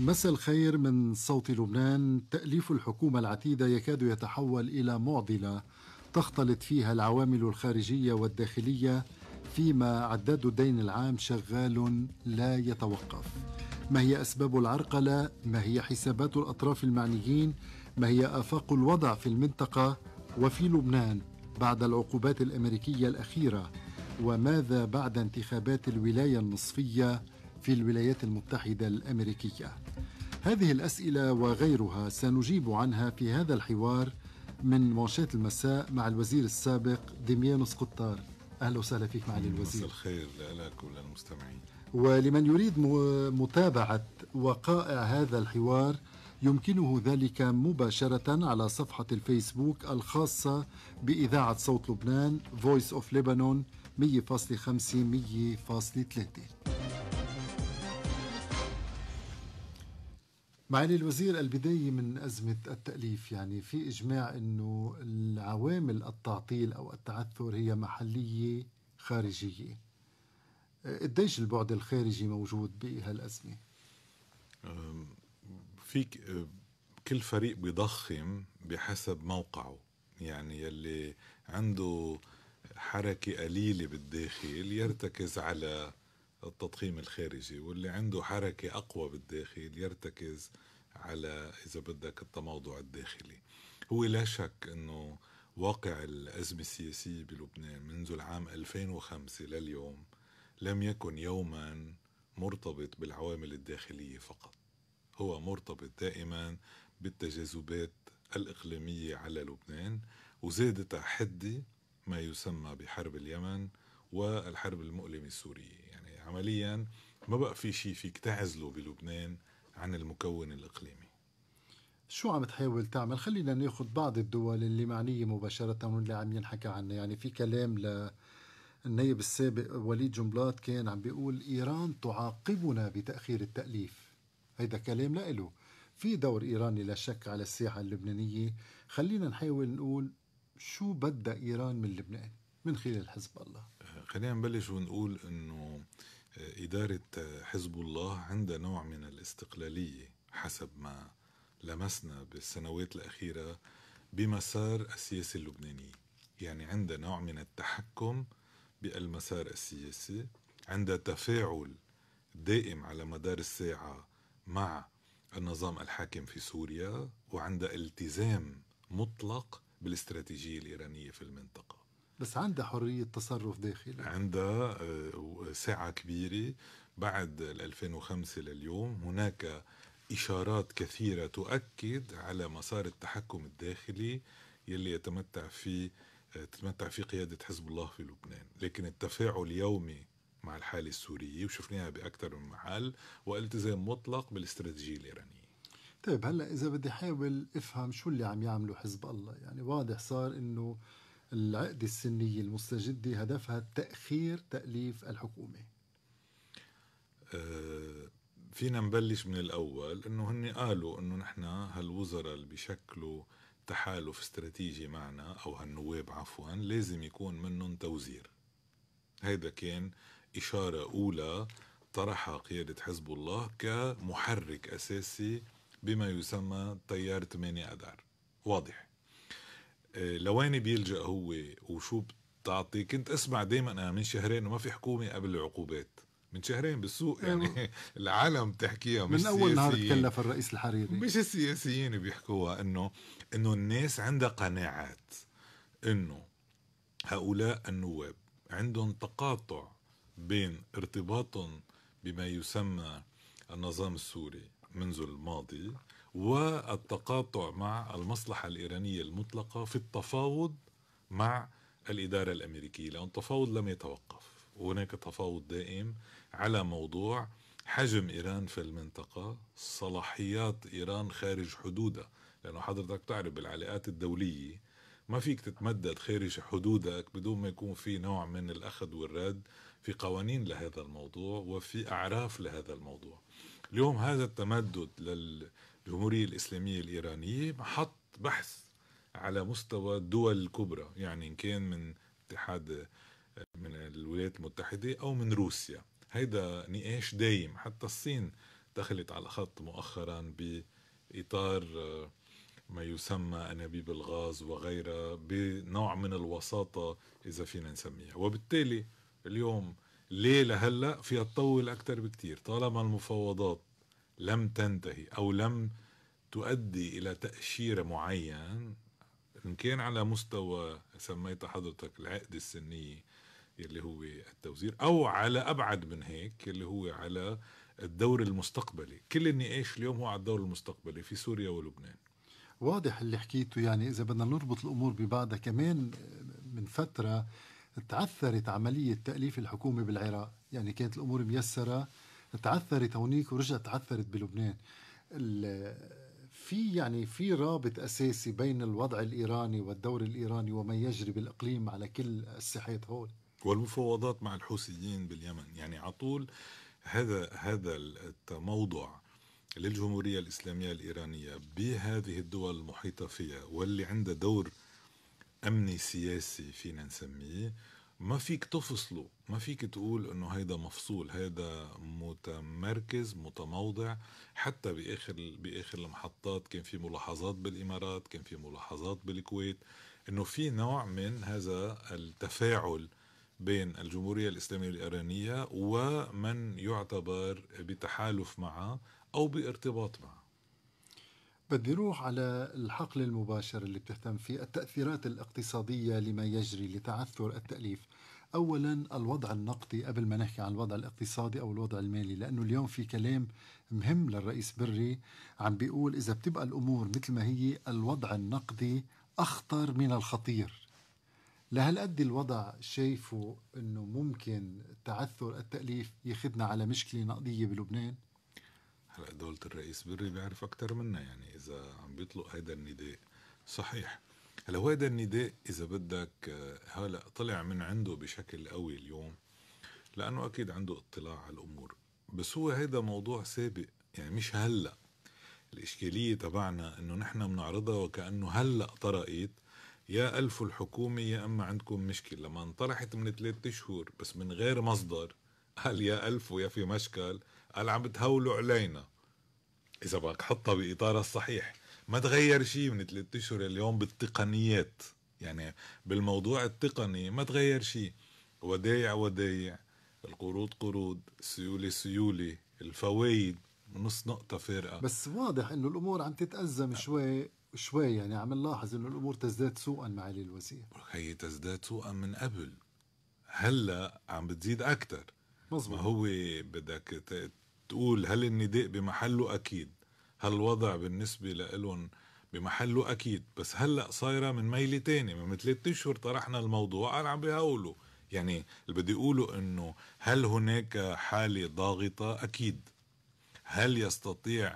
مساء الخير من صوت لبنان تأليف الحكومة العتيدة يكاد يتحول إلى معضلة تختلط فيها العوامل الخارجية والداخلية فيما عداد الدين العام شغال لا يتوقف ما هي أسباب العرقلة؟ ما هي حسابات الأطراف المعنيين؟ ما هي آفاق الوضع في المنطقة وفي لبنان بعد العقوبات الأمريكية الأخيرة؟ وماذا بعد انتخابات الولاية النصفية؟ في الولايات المتحدة الأمريكية هذه الأسئلة وغيرها سنجيب عنها في هذا الحوار من منشات المساء مع الوزير السابق ديميانوس قطار أهلا وسهلا فيك معالي الوزير مساء الخير لك وللمستمعين ولمن يريد متابعة وقائع هذا الحوار يمكنه ذلك مباشرة على صفحة الفيسبوك الخاصة بإذاعة صوت لبنان Voice of Lebanon 100.5 100.3 معالي الوزير البداية من أزمة التأليف يعني في إجماع أنه العوامل التعطيل أو التعثر هي محلية خارجية قديش البعد الخارجي موجود بهالأزمة؟ في كل فريق بيضخم بحسب موقعه يعني يلي عنده حركة قليلة بالداخل يرتكز على التضخيم الخارجي واللي عنده حركة أقوى بالداخل يرتكز على إذا بدك التموضع الداخلي هو لا شك أنه واقع الأزمة السياسية بلبنان منذ العام 2005 لليوم لم يكن يوما مرتبط بالعوامل الداخلية فقط هو مرتبط دائما بالتجاذبات الإقليمية على لبنان وزادت حدة ما يسمى بحرب اليمن والحرب المؤلمة السورية يعني عمليا ما بقى في شيء فيك تعزله بلبنان عن المكون الإقليمي شو عم تحاول تعمل؟ خلينا ناخذ بعض الدول اللي معنيه مباشره واللي عم ينحكى عنها، يعني في كلام ل النائب السابق وليد جنبلاط كان عم بيقول ايران تعاقبنا بتاخير التاليف، هيدا كلام لإله، في دور ايراني لا شك على الساحه اللبنانيه، خلينا نحاول نقول شو بدها ايران من لبنان من خلال حزب الله. آه، خلينا نبلش ونقول انه إدارة حزب الله عندها نوع من الاستقلالية حسب ما لمسنا بالسنوات الأخيرة بمسار السياسة اللبنانية يعني عندها نوع من التحكم بالمسار السياسي عندها تفاعل دائم على مدار الساعة مع النظام الحاكم في سوريا وعندها التزام مطلق بالاستراتيجية الإيرانية في المنطقة بس عندها حرية تصرف داخلي عندها آه، ساعة كبيرة بعد 2005 لليوم هناك إشارات كثيرة تؤكد على مسار التحكم الداخلي يلي يتمتع فيه آه، تتمتع فيه قيادة حزب الله في لبنان لكن التفاعل يومي مع الحالة السورية وشفناها بأكثر من محل والتزام مطلق بالاستراتيجية الإيرانية طيب هلا إذا بدي أحاول أفهم شو اللي عم يعمله حزب الله يعني واضح صار إنه العقدة السنية المستجدة هدفها تأخير تأليف الحكومة آه، فينا نبلش من الأول أنه هن قالوا أنه نحن هالوزراء اللي بشكلوا تحالف استراتيجي معنا أو هالنواب عفوا لازم يكون منهم توزير هيدا كان إشارة أولى طرحها قيادة حزب الله كمحرك أساسي بما يسمى تيار 8 أدار واضح آه، لوين بيلجا هو وشو بتعطي كنت اسمع دائما انا من شهرين انه ما في حكومه قبل العقوبات من شهرين بالسوق أيوة. يعني العالم بتحكيها مش من اول نهار تكلف الرئيس الحريري مش السياسيين بيحكوها انه انه الناس عندها قناعات انه هؤلاء النواب عندهم تقاطع بين ارتباطهم بما يسمى النظام السوري منذ الماضي والتقاطع مع المصلحة الإيرانية المطلقة في التفاوض مع الإدارة الأمريكية لأن التفاوض لم يتوقف وهناك تفاوض دائم على موضوع حجم إيران في المنطقة صلاحيات إيران خارج حدودها لأنه حضرتك تعرف بالعلاقات الدولية ما فيك تتمدد خارج حدودك بدون ما يكون في نوع من الأخذ والرد في قوانين لهذا الموضوع وفي أعراف لهذا الموضوع اليوم هذا التمدد للجمهورية الإسلامية الإيرانية محط بحث على مستوى الدول الكبرى يعني إن كان من اتحاد من الولايات المتحدة أو من روسيا هيدا نقاش دايم حتى الصين دخلت على خط مؤخرا بإطار ما يسمى أنابيب الغاز وغيرها بنوع من الوساطة إذا فينا نسميها وبالتالي اليوم ليه لهلا فيها تطول أكثر بكتير طالما المفاوضات لم تنتهي او لم تؤدي الى تاشير معين ان كان على مستوى سميت حضرتك العقد السنيه اللي هو التوزير او على ابعد من هيك اللي هو على الدور المستقبلي كل النقاش اليوم هو على الدور المستقبلي في سوريا ولبنان واضح اللي حكيته يعني اذا بدنا نربط الامور ببعضها كمان من فتره تعثرت عمليه تاليف الحكومه بالعراق يعني كانت الامور ميسره تعثرت هونيك ورجعت تعثرت بلبنان في يعني في رابط اساسي بين الوضع الايراني والدور الايراني وما يجري بالاقليم على كل الساحات هول والمفاوضات مع الحوثيين باليمن يعني على طول هذا هذا التموضع للجمهوريه الاسلاميه الايرانيه بهذه الدول المحيطه فيها واللي عندها دور امني سياسي فينا نسميه ما فيك تفصله ما فيك تقول انه هيدا مفصول هيدا متمركز متموضع حتى باخر باخر المحطات كان في ملاحظات بالامارات كان في ملاحظات بالكويت انه في نوع من هذا التفاعل بين الجمهوريه الاسلاميه الايرانيه ومن يعتبر بتحالف معه او بارتباط معه بدي روح على الحقل المباشر اللي بتهتم فيه التأثيرات الاقتصادية لما يجري لتعثر التأليف أولا الوضع النقدي قبل ما نحكي عن الوضع الاقتصادي أو الوضع المالي لأنه اليوم في كلام مهم للرئيس بري عم بيقول إذا بتبقى الأمور مثل ما هي الوضع النقدي أخطر من الخطير لهالقد الوضع شايفه أنه ممكن تعثر التأليف يخدنا على مشكلة نقدية بلبنان هلا دولة الرئيس بري بيعرف أكتر منا يعني إذا عم بيطلق هذا النداء صحيح هلا هذا النداء إذا بدك آه، هلا طلع من عنده بشكل قوي اليوم لأنه أكيد عنده اطلاع على الأمور بس هو هيدا موضوع سابق يعني مش هلا الإشكالية تبعنا إنه نحن بنعرضها وكأنه هلا طرقت يا ألف الحكومة يا أما عندكم مشكلة لما انطرحت من ثلاثة شهور بس من غير مصدر قال يا ألف ويا في مشكل قال عم بتهولوا علينا اذا بدك حطها باطارها الصحيح ما تغير شيء من ثلاث اشهر اليوم بالتقنيات يعني بالموضوع التقني ما تغير شيء ودايع ودايع القروض قروض سيوله سيوله الفوائد نص نقطة فارقة بس واضح انه الامور عم تتأزم شوي شوي يعني عم نلاحظ انه الامور تزداد سوءا معالي الوزير هي تزداد سوءا من قبل هلا عم بتزيد اكثر مظبوط هو بدك تقول هل النداء بمحله أكيد هل الوضع بالنسبة لإلهم بمحله أكيد بس هلأ صايرة من ميلة تاني من ثلاثة أشهر طرحنا الموضوع أنا عم بيقولوا يعني اللي بدي أقوله أنه هل هناك حالة ضاغطة أكيد هل يستطيع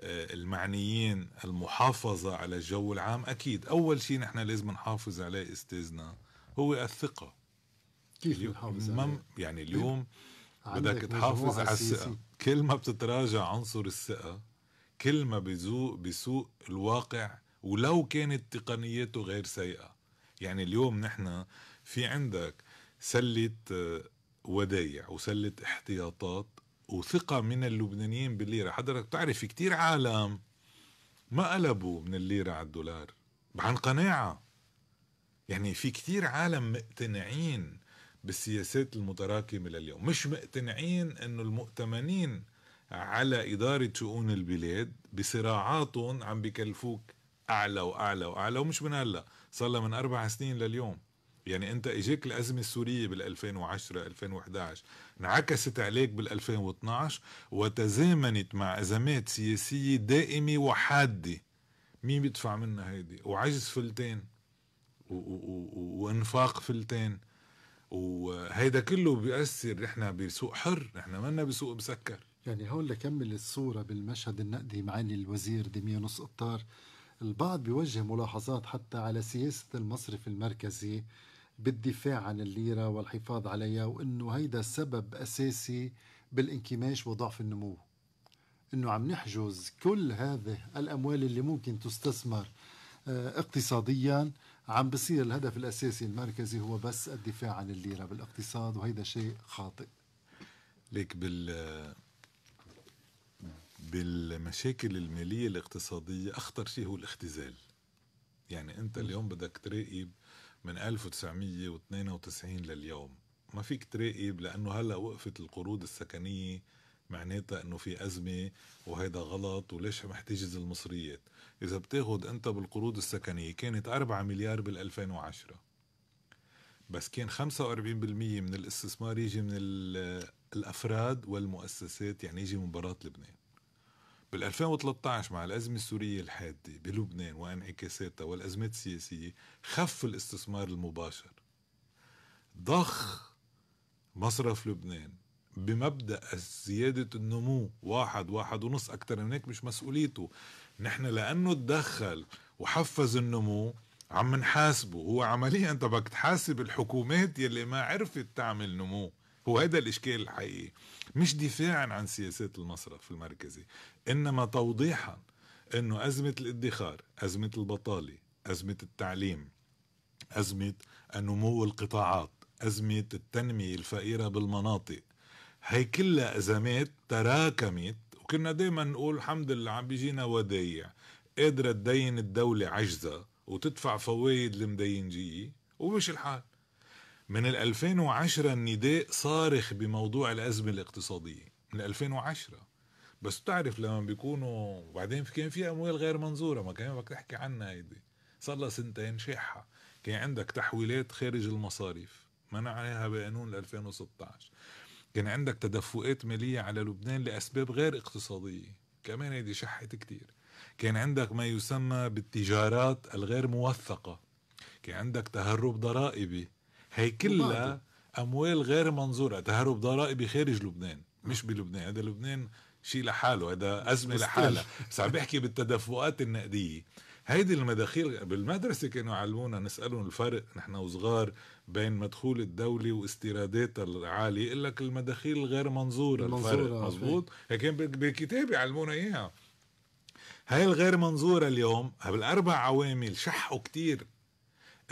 آه، المعنيين المحافظة على الجو العام أكيد أول شيء نحن لازم نحافظ عليه أستاذنا هو الثقة كيف نحافظ يعني اليوم بدك تحافظ على الثقة كل ما بتتراجع عنصر الثقة كل ما بيزوق بسوق الواقع ولو كانت تقنياته غير سيئة يعني اليوم نحن في عندك سلة آه، ودايع وسلة احتياطات وثقة من اللبنانيين بالليرة حضرتك بتعرف كتير عالم ما قلبوا من الليرة على الدولار عن قناعة يعني في كتير عالم مقتنعين بالسياسات المتراكمة لليوم مش مقتنعين أنه المؤتمنين على إدارة شؤون البلاد بصراعاتهم عم بكلفوك أعلى وأعلى وأعلى ومش من هلا صار لها من أربع سنين لليوم يعني أنت إجيك الأزمة السورية بال2010 2011 انعكست عليك بال2012 وتزامنت مع أزمات سياسية دائمة وحادة مين بيدفع منا هيدي وعجز فلتين وانفاق فلتين وهيدا كله بيأثر نحن بسوق حر نحن منا بسوق مسكر يعني هون لكمل الصورة بالمشهد النقدي معالي الوزير ديميانوس قطار البعض بيوجه ملاحظات حتى على سياسة المصرف المركزي بالدفاع عن الليرة والحفاظ عليها وأنه هيدا سبب أساسي بالانكماش وضعف النمو أنه عم نحجز كل هذه الأموال اللي ممكن تستثمر آه، اقتصاديا عم بصير الهدف الاساسي المركزي هو بس الدفاع عن الليره بالاقتصاد وهيدا شيء خاطئ ليك بال بالمشاكل الماليه الاقتصاديه اخطر شيء هو الاختزال يعني انت اليوم بدك تراقب من 1992 لليوم ما فيك تراقب لانه هلا وقفت القروض السكنيه معناتها انه في ازمه وهيدا غلط وليش عم احتجز المصريات اذا بتاخد انت بالقروض السكنيه كانت 4 مليار بال2010 بس كان 45% من الاستثمار يجي من الافراد والمؤسسات يعني يجي من برات لبنان بال2013 مع الأزمة السورية الحادة بلبنان وانعكاساتها والأزمات السياسية خف الاستثمار المباشر ضخ مصرف لبنان بمبدا زياده النمو واحد واحد ونص اكثر من هيك مش مسؤوليته نحن لانه تدخل وحفز النمو عم نحاسبه هو عمليا انت بدك تحاسب الحكومات يلي ما عرفت تعمل نمو هو هذا الاشكال الحقيقي مش دفاعا عن سياسات المصرف المركزي انما توضيحا انه ازمه الادخار ازمه البطاله ازمه التعليم ازمه نمو القطاعات ازمه التنميه الفقيره بالمناطق هي كلها أزمات تراكمت وكنا دايما نقول الحمد لله عم بيجينا ودايع قادرة تدين الدولة عجزة وتدفع فوائد المدينجية ومش الحال من 2010 النداء صارخ بموضوع الأزمة الاقتصادية من 2010 بس بتعرف لما بيكونوا وبعدين كان في اموال غير منظوره ما كان بدك تحكي عنها هيدي صار لها سنتين شاحة كان عندك تحويلات خارج المصاريف منعناها بقانون 2016 كان عندك تدفقات مالية على لبنان لأسباب غير اقتصادية كمان هيدي شحت كتير كان عندك ما يسمى بالتجارات الغير موثقة كان عندك تهرب ضرائبي هي كلها أموال غير منظورة تهرب ضرائبي خارج لبنان مش بلبنان هذا لبنان شيء لحاله هذا أزمة لحالها بس عم بحكي بالتدفقات النقدية هيدي المداخيل بالمدرسة كانوا يعلمونا نسألهم الفرق نحن وصغار بين مدخول الدولة واستيراداتها العالية يقول لك المداخيل غير منظورة, المنظورة الفرق آه، مزبوط لكن بكتابي علمونا إياها هاي الغير منظورة اليوم بالأربع عوامل شحوا كتير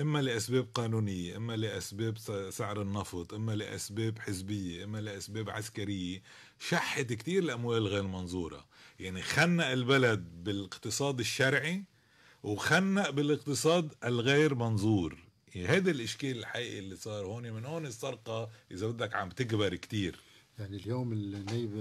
اما لاسباب قانونيه اما لاسباب سعر النفط اما لاسباب حزبيه اما لاسباب عسكريه شحت كتير الاموال غير منظوره يعني خنق البلد بالاقتصاد الشرعي وخنق بالاقتصاد الغير منظور هذا إيه، الاشكال الحقيقي اللي صار هون من هون السرقه اذا بدك عم تكبر كتير يعني اليوم النائب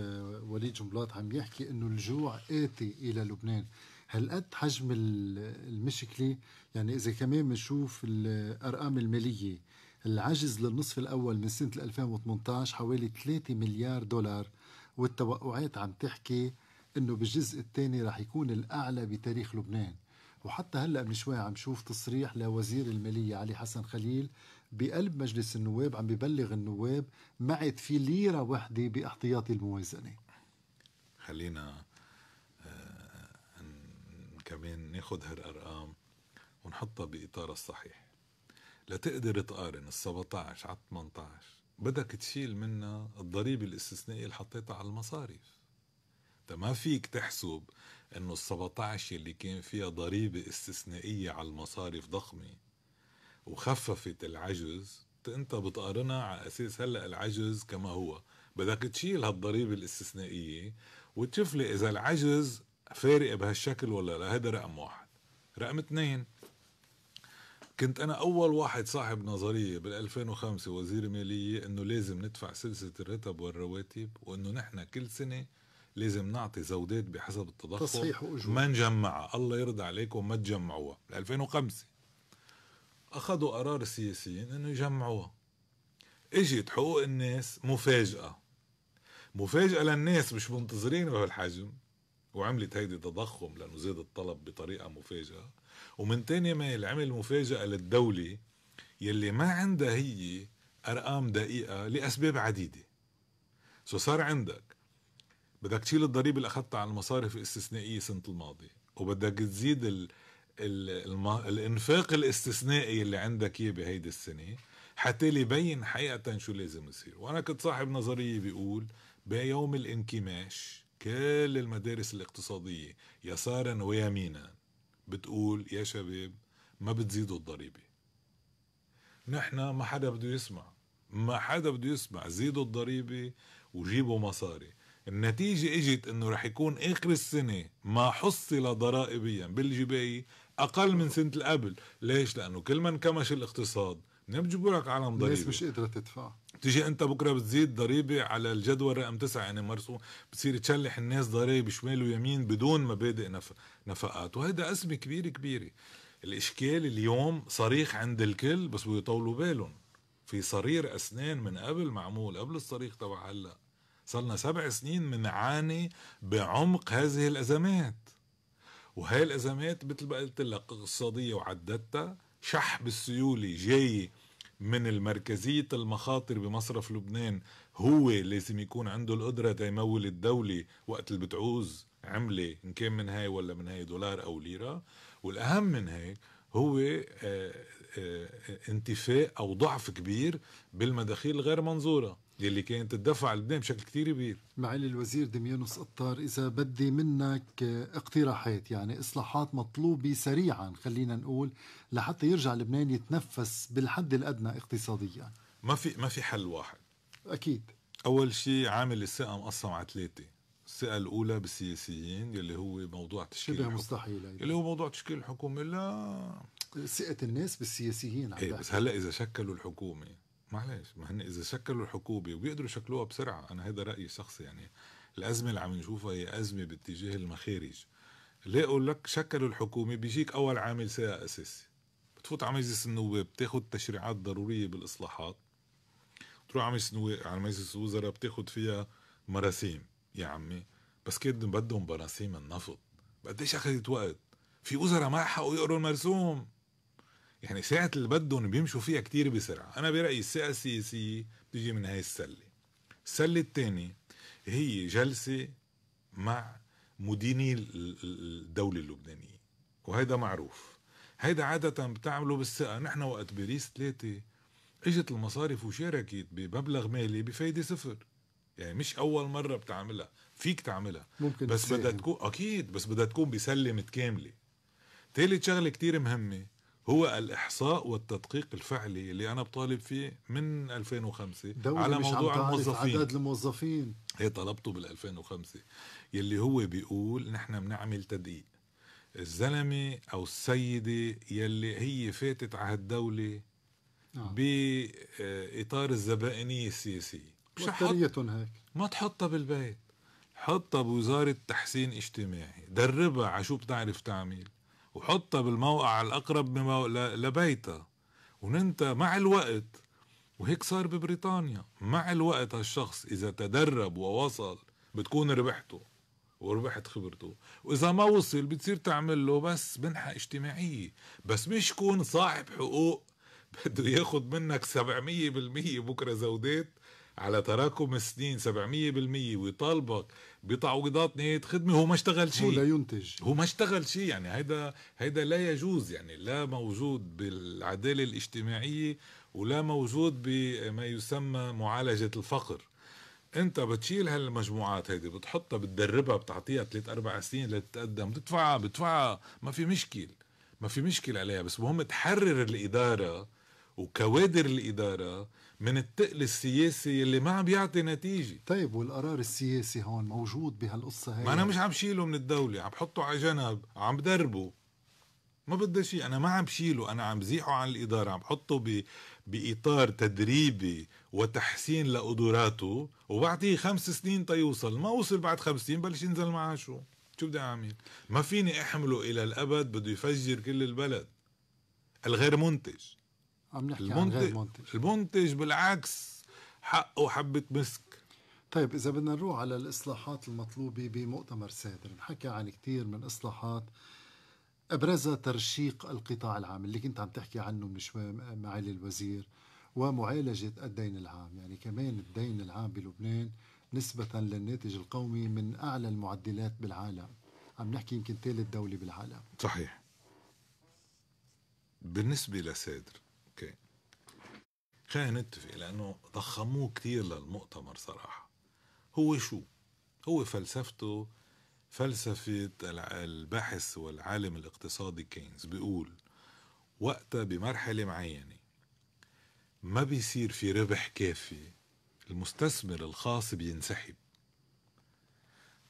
وليد جنبلاط عم يحكي انه الجوع اتي الى لبنان هل قد حجم المشكله يعني اذا كمان بنشوف الارقام الماليه العجز للنصف الاول من سنه 2018 حوالي 3 مليار دولار والتوقعات عم تحكي انه بالجزء الثاني رح يكون الاعلى بتاريخ لبنان وحتى هلا من شوي عم شوف تصريح لوزير الماليه علي حسن خليل بقلب مجلس النواب عم ببلغ النواب ما عاد في ليره وحده باحتياطي الموازنه خلينا آه، كمان ناخذ هالارقام ونحطها باطارها الصحيح لتقدر تقارن ال 17 على 18 بدك تشيل منها الضريبه الاستثنائيه اللي حطيتها على المصاريف طيب ما فيك تحسب انه ال 17 اللي كان فيها ضريبه استثنائيه على المصارف ضخمه وخففت العجز انت بتقارنها على اساس هلا العجز كما هو بدك تشيل هالضريبه الاستثنائيه وتشوف لي اذا العجز فارق بهالشكل ولا لا هذا رقم واحد رقم اثنين كنت انا اول واحد صاحب نظريه بال 2005 وزير ماليه انه لازم ندفع سلسله الرتب والرواتب وانه نحن كل سنه لازم نعطي زودات بحسب التضخم تصحيح وأجور. ما نجمعها الله يرضى عليكم ما تجمعوها 2005 اخذوا قرار السياسيين انه يجمعوها اجت حقوق الناس مفاجاه مفاجاه للناس مش منتظرين بهالحجم وعملت هيدي تضخم لانه زاد الطلب بطريقه مفاجأة ومن تاني ميل عمل مفاجاه للدوله يلي ما عندها هي ارقام دقيقه لاسباب عديده سو صار عندك بدك تشيل الضريبه اللي اخذتها على المصارف الاستثنائيه السنه الماضيه وبدك تزيد ال... ال... الم... الانفاق الاستثنائي اللي عندك اياه بهيدي السنه حتى يبين حقيقه شو لازم يصير وانا كنت صاحب نظريه بيقول بيوم الانكماش كل المدارس الاقتصاديه يسارا ويمينا بتقول يا شباب ما بتزيدوا الضريبه نحن ما حدا بده يسمع ما حدا بده يسمع زيدوا الضريبه وجيبوا مصاري النتيجة اجت انه رح يكون اخر السنة ما حصل ضرائبيا بالجباية اقل من سنة اللي قبل ليش لانه كل ما انكمش الاقتصاد منين بجيبوا لك عالم ضريبه؟ الناس مش قادره تدفع تجي انت بكره بتزيد ضريبه على الجدول رقم تسعه يعني مرسوم بتصير تشلح الناس ضرائب شمال ويمين بدون مبادئ نف... نفقات وهذا ازمه كبيره كبيره الاشكال اليوم صريخ عند الكل بس بيطولوا بالهم في صرير اسنان من قبل معمول قبل الصريخ تبع هلا لنا سبع سنين بنعاني بعمق هذه الأزمات وهي الأزمات مثل ما قلت لك اقتصادية وعددتها شحب بالسيوله جاي من المركزية المخاطر بمصرف لبنان هو لازم يكون عنده القدرة تيمول الدولة وقت اللي بتعوز عملة إن كان من هاي ولا من هاي دولار أو ليرة والأهم من هيك هو آه، آه، آه، انتفاء أو ضعف كبير بالمداخيل الغير منظورة يلي كانت تدفع لبنان بشكل كتير كبير معالي الوزير دميانوس قطار إذا بدي منك اقتراحات يعني إصلاحات مطلوبة سريعا خلينا نقول لحتى يرجع لبنان يتنفس بالحد الأدنى اقتصاديا ما في ما في حل واحد أكيد أول شيء عامل الثقة مقسم على ثلاثة الثقة الأولى بالسياسيين يلي هو موضوع تشكيل شبه مستحيل يلي هو موضوع تشكيل الحكومة لا ثقة الناس بالسياسيين عم ايه بس هلا إذا شكلوا الحكومة معلش ما هن اذا شكلوا الحكومه وبيقدروا يشكلوها بسرعه انا هذا رايي الشخصي يعني الازمه اللي عم نشوفها هي ازمه باتجاه المخارج لقوا لك شكلوا الحكومه بيجيك اول عامل سياسي اساسي بتفوت على مجلس النواب بتاخذ تشريعات ضروريه بالاصلاحات بتروح على مجلس على مجلس الوزراء بتاخذ فيها مراسيم يا عمي بس كده بدهم مراسيم النفط قديش اخذت وقت في وزراء ما حقوا يقروا المرسوم يعني ساعة اللي بدهم بيمشوا فيها كتير بسرعة أنا برأيي الساعة السياسية بتيجي من هاي السلة السلة الثانية هي جلسة مع مديني الدولة اللبنانية وهيدا معروف هيدا عادة بتعمله بالثقة نحن وقت باريس ثلاثة اجت المصارف وشاركت بمبلغ مالي بفايدة صفر يعني مش أول مرة بتعملها فيك تعملها ممكن بس بدها تكون أكيد بس بدها تكون بسلة متكاملة ثالث شغلة كتير مهمة هو الإحصاء والتدقيق الفعلي اللي أنا بطالب فيه من 2005 دولة على موضوع مش عم الموظفين عدد الموظفين هي إيه، طلبته بال 2005 يلي هو بيقول نحن بنعمل تدقيق الزلمة أو السيدة يلي هي فاتت على هالدولة آه. بإطار آه، الزبائنية السياسية مش هيك ما تحطها بالبيت حطها بوزارة تحسين اجتماعي دربها على شو بتعرف تعمل وحطها بالموقع الأقرب لبيتها وننت مع الوقت وهيك صار ببريطانيا مع الوقت هالشخص إذا تدرب ووصل بتكون ربحته وربحت خبرته وإذا ما وصل بتصير تعمل له بس منحة اجتماعية بس مش كون صاحب حقوق بده ياخد منك 700% بكره زودات على تراكم السنين 700% ويطالبك بتعويضات نهايه خدمه هو ما اشتغل شيء هو لا ينتج هو ما اشتغل شيء يعني هيدا هيدا لا يجوز يعني لا موجود بالعداله الاجتماعيه ولا موجود بما يسمى معالجه الفقر انت بتشيل هالمجموعات هيدي بتحطها بتدربها بتعطيها ثلاث اربع سنين لتتقدم بتدفعها بتدفعها ما في مشكل ما في مشكل عليها بس مهم تحرر الاداره وكوادر الاداره من التقل السياسي اللي ما عم بيعطي نتيجه طيب والقرار السياسي هون موجود بهالقصه هي ما انا مش عم شيله من الدوله عم حطه على جنب عم بدربه ما بدي شيء انا ما عم بشيله انا عم زيحه عن الاداره عم بحطه ب... باطار تدريبي وتحسين لقدراته وبعطيه خمس سنين تيوصل ما وصل بعد خمس سنين بلش ينزل معاشه شو بدي اعمل ما فيني احمله الى الابد بده يفجر كل البلد الغير منتج عم نحكي المنتج عن غير المنتج المنتج بالعكس حقه حبة مسك طيب إذا بدنا نروح على الإصلاحات المطلوبة بمؤتمر سادر نحكي عن كثير من إصلاحات أبرزها ترشيق القطاع العام اللي كنت عم تحكي عنه من شوي معالي الوزير ومعالجة الدين العام يعني كمان الدين العام بلبنان نسبة للناتج القومي من أعلى المعدلات بالعالم عم نحكي يمكن ثالث دولة بالعالم صحيح بالنسبة لسادر اوكي خلينا نتفق لانه ضخموه كثير للمؤتمر صراحه هو شو هو فلسفته فلسفة الباحث والعالم الاقتصادي كينز بيقول وقتها بمرحلة معينة ما بيصير في ربح كافي المستثمر الخاص بينسحب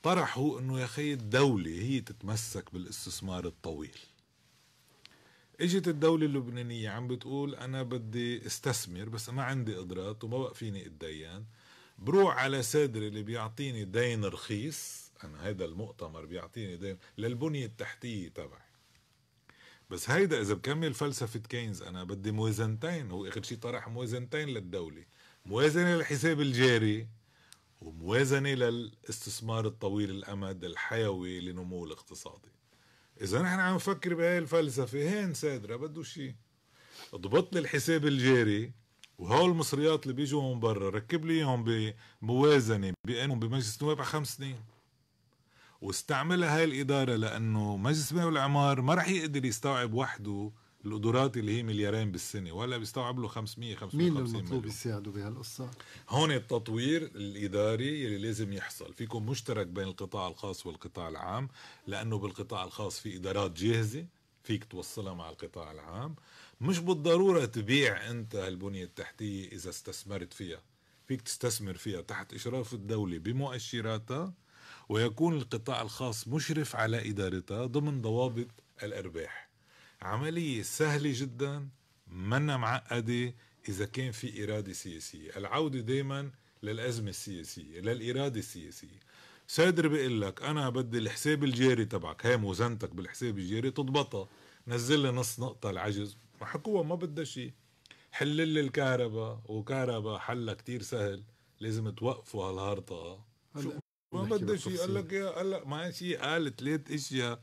طرحه انه يا خي الدولة هي تتمسك بالاستثمار الطويل اجت الدولة اللبنانية عم بتقول انا بدي استثمر بس ما عندي قدرات وما بقى فيني اتدين بروح على صدري اللي بيعطيني دين رخيص انا هيدا المؤتمر بيعطيني دين للبنية التحتية تبعي بس هيدا اذا بكمل فلسفة كينز انا بدي موازنتين هو اخر شيء طرح موازنتين للدولة موازنة للحساب الجاري وموازنة للاستثمار الطويل الامد الحيوي لنمو الاقتصادي اذا نحن عم نفكر بهاي الفلسفه هين سادره بده شيء اضبط لي الحساب الجاري وهول المصريات اللي بيجوا من برا ركب لي اياهم بموازنه بقانون بمجلس النواب على خمس سنين واستعملها هاي الاداره لانه مجلس النواب العمار ما رح يقدر يستوعب وحده القدرات اللي هي مليارين بالسنه ولا بيستوعب له 500 550 مين المطلوب يساعده بهالقصه؟ هون التطوير الاداري اللي لازم يحصل، فيكم مشترك بين القطاع الخاص والقطاع العام لانه بالقطاع الخاص في ادارات جاهزه فيك توصلها مع القطاع العام، مش بالضروره تبيع انت هالبنيه التحتيه اذا استثمرت فيها، فيك تستثمر فيها تحت اشراف الدوله بمؤشراتها ويكون القطاع الخاص مشرف على ادارتها ضمن ضوابط الارباح. عملية سهلة جدا منا معقدة إذا كان في إرادة سياسية العودة دايما للأزمة السياسية للإرادة السياسية صادر بيقول لك أنا بدي الحساب الجاري تبعك هي موزنتك بالحساب الجاري تضبطها نزل لي نص نقطة العجز ما حكوها ما بدها شيء حل لي الكهرباء وكهرباء حلها كتير سهل لازم توقفوا هالهرطة ما بدها شيء قال لك يا إيه؟ لك ما شيء قال ثلاث اشياء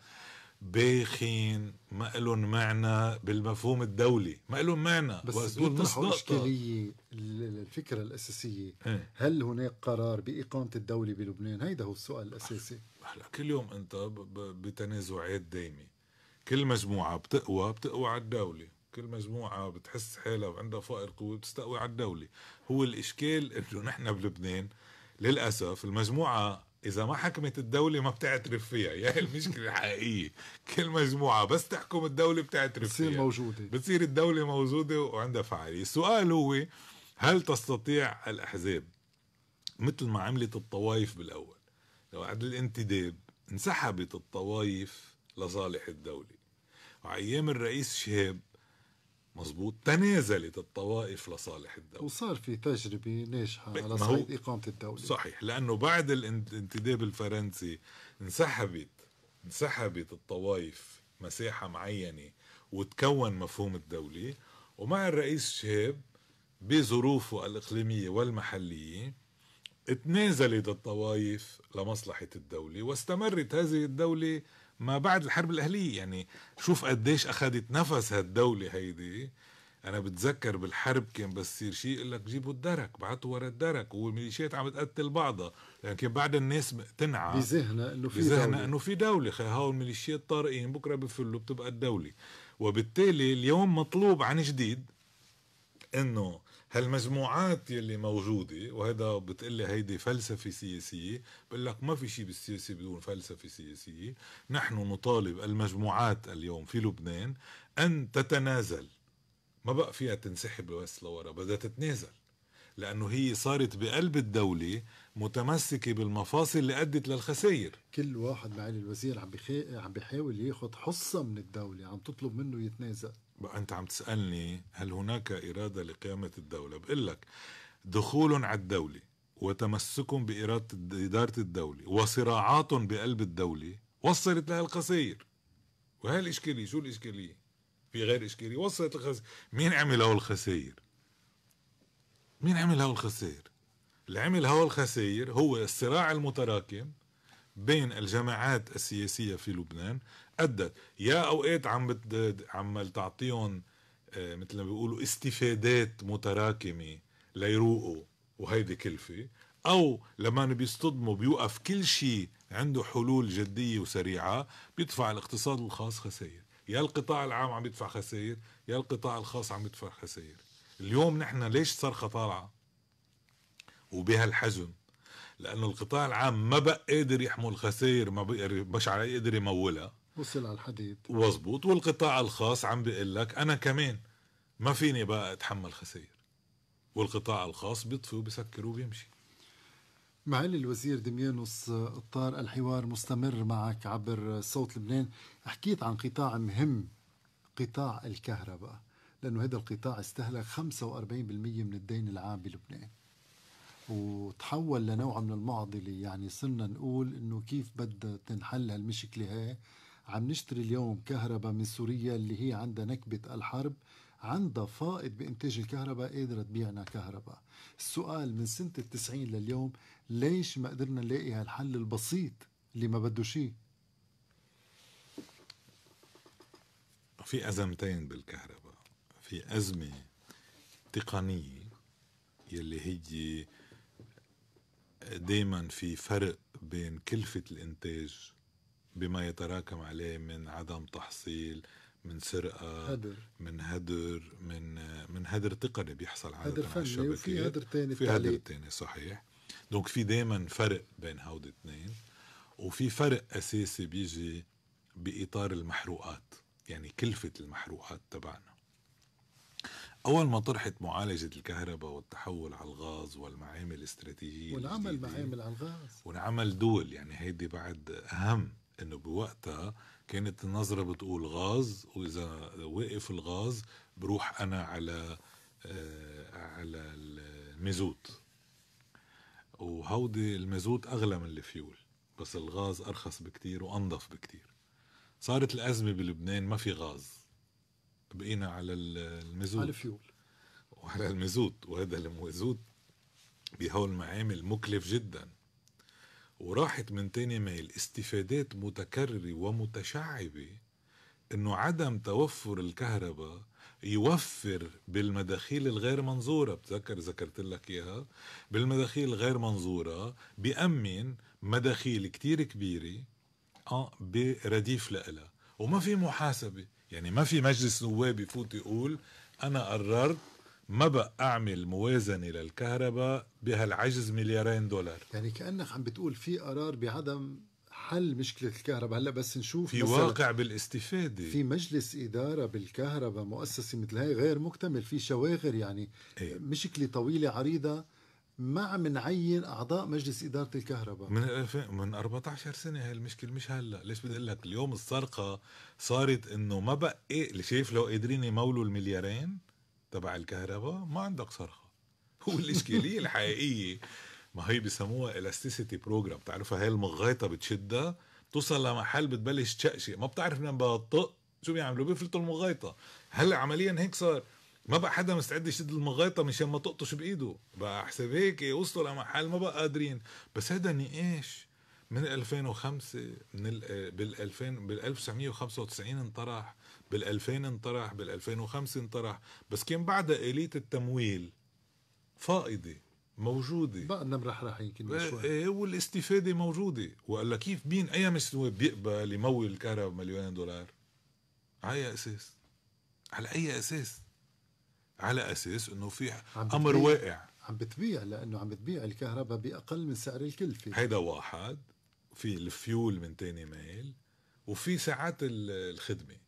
بايخين ما لهم معنى بالمفهوم الدولي ما لهم معنى بس بيطرحوا إشكالية الفكرة الأساسية ايه؟ هل هناك قرار بإقامة الدولة بلبنان هيدا هو السؤال الأساسي هلا كل يوم أنت بتنازعات دايمة كل مجموعة بتقوى بتقوى على الدولة كل مجموعة بتحس حالها وعندها فائر قوة بتستقوي على الدولة هو الإشكال أنه نحن بلبنان للأسف المجموعة اذا ما حكمت الدوله ما بتعترف فيها يا هي المشكله الحقيقيه كل مجموعه بس تحكم الدوله بتعترف بتصير فيها بتصير موجوده بتصير الدوله موجوده وعندها فعاليه السؤال هو هل تستطيع الاحزاب مثل ما عملت الطوائف بالاول بعد الانتداب انسحبت الطوائف لصالح الدوله وعيام الرئيس شهاب مزبوط تنازلت الطوائف لصالح الدولة وصار في تجربة ناجحة على صعيد إقامة الدولة صحيح لأنه بعد الانتداب الفرنسي انسحبت انسحبت الطوائف مساحة معينة وتكون مفهوم الدولة ومع الرئيس شهاب بظروفه الإقليمية والمحلية تنازلت الطوائف لمصلحة الدولة واستمرت هذه الدولة ما بعد الحرب الاهليه يعني شوف قديش اخذت نفس هالدوله هيدي انا بتذكر بالحرب كان بصير شيء يقول لك جيبوا الدرك بعتوا ورا الدرك والميليشيات عم تقتل بعضها يعني كان بعد الناس مقتنعه بذهنها انه في بذهنها انه في دوله خي هاو الميليشيات طارئين بكره بفلوا بتبقى الدوله وبالتالي اليوم مطلوب عن جديد انه هالمجموعات يلي موجوده وهذا بتقلي هيدي فلسفه سياسيه بقول لك ما في شيء بالسياسه بدون فلسفه سياسيه نحن نطالب المجموعات اليوم في لبنان ان تتنازل ما بقى فيها تنسحب بس لورا بدها تتنازل لانه هي صارت بقلب الدوله متمسكه بالمفاصل اللي ادت للخسائر كل واحد معالي الوزير عم بخي... عم بيحاول ياخد حصه من الدوله عم تطلب منه يتنازل انت عم تسالني هل هناك اراده لقيامه الدوله بقول لك دخول على الدوله وتمسكهم باراده اداره الدوله وصراعات بقلب الدوله وصلت لها القصير وهي الاشكاليه شو الاشكاليه في غير اشكاليه وصلت الخسائر مين عمل هول الخسائر مين عمل هول الخسائر اللي عمل هول الخسائر هو الصراع المتراكم بين الجماعات السياسية في لبنان ادت يا اوقات عم بت... تعطيهم آه، مثل ما بيقولوا استفادات متراكمه ليروقوا وهيدي كلفه او لما بيصطدموا بيوقف كل شيء عنده حلول جديه وسريعه بيدفع الاقتصاد الخاص خسائر يا القطاع العام عم يدفع خسائر يا القطاع الخاص عم يدفع خسائر اليوم نحن ليش صرخه طالعه وبهالحجم لانه القطاع العام ما بقى قادر يحمل خسائر ما بقى مش على قادر يمولها وصل على الحديد وزبوط والقطاع الخاص عم بيقول لك انا كمان ما فيني بقى اتحمل خسائر والقطاع الخاص بيطفي وبيسكر وبيمشي معالي الوزير دميانوس الطار الحوار مستمر معك عبر صوت لبنان حكيت عن قطاع مهم قطاع الكهرباء لأنه هذا القطاع استهلك 45% من الدين العام بلبنان وتحول لنوع من المعضلة يعني صرنا نقول انه كيف بدها تنحل هالمشكلة هاي عم نشتري اليوم كهرباء من سوريا اللي هي عندها نكبة الحرب عندها فائض بإنتاج الكهرباء قادرة تبيعنا كهرباء السؤال من سنة التسعين لليوم ليش ما قدرنا نلاقي هالحل البسيط اللي ما بده شيء في أزمتين بالكهرباء في أزمة تقنية يلي هي دايما في فرق بين كلفة الإنتاج بما يتراكم عليه من عدم تحصيل من سرقه هدر. من هدر من من هدر تقني بيحصل عاده هدر فني على وفي هدر تاني في هدر تاني صحيح دونك في دائما فرق بين هودي اثنين وفي فرق اساسي بيجي باطار المحروقات يعني كلفه المحروقات تبعنا اول ما طرحت معالجه الكهرباء والتحول على الغاز والمعامل الاستراتيجيه والعمل معامل على الغاز والعمل دول يعني هيدي بعد اهم انه بوقتها كانت النظرة بتقول غاز واذا وقف الغاز بروح انا على آه، على المازوت وهودي المازوت اغلى من الفيول بس الغاز ارخص بكتير وانظف بكتير صارت الازمه بلبنان ما في غاز بقينا على المازوت على الفيول وعلى المازوت وهذا المازوت بهول المعامل مكلف جدا وراحت من تاني ميل استفادات متكررة ومتشعبة انه عدم توفر الكهرباء يوفر بالمداخيل الغير منظورة بتذكر ذكرت لك إياها بالمداخيل الغير منظورة بأمن مداخيل كتير كبيرة آه، برديف لإلها وما في محاسبة يعني ما في مجلس نواب يفوت يقول أنا قررت ما بقى اعمل موازنه للكهرباء بهالعجز مليارين دولار يعني كانك عم بتقول في قرار بعدم حل مشكله الكهرباء هلا بس نشوف في واقع بالاستفاده في مجلس اداره بالكهرباء مؤسسه مثل هاي غير مكتمل في شواغر يعني ايه؟ مشكله طويله عريضه ما عم نعين اعضاء مجلس اداره الكهرباء من من 14 سنه هاي المشكله مش هلا ليش بدي اقول لك اليوم السرقه صارت انه ما بقى إيه شايف لو قادرين يمولوا المليارين تبع الكهرباء ما عندك صرخه هو الإشكالية الحقيقيه ما هي بسموها الاستيسيتي بروجرام بتعرفها هي المغايطة بتشدها توصل لمحل بتبلش تشقشق ما بتعرف منين بدها تطق شو بيعملوا بيفلتوا المغايطة هلا عمليا هيك صار ما بقى حدا مستعد يشد المغايطة مشان ما تقطش بايده بقى حسب هيك وصلوا لمحل ما بقى قادرين بس هذا نقاش من 2005 من بال 2000 بال 1995 انطرح بال2000 انطرح بال2005 انطرح بس كان بعدها آلية التمويل فائضة موجودة بقى راح يمكن شوي إيه، والاستفادة موجودة وقال كيف بين أي مستوى بيقبل يمول الكهرباء مليون دولار على أي أساس على أي أساس على أساس أنه في أمر واقع عم بتبيع لأنه عم بتبيع الكهرباء بأقل من سعر الكلفة هيدا واحد في الفيول من تاني ميل وفي ساعات الخدمة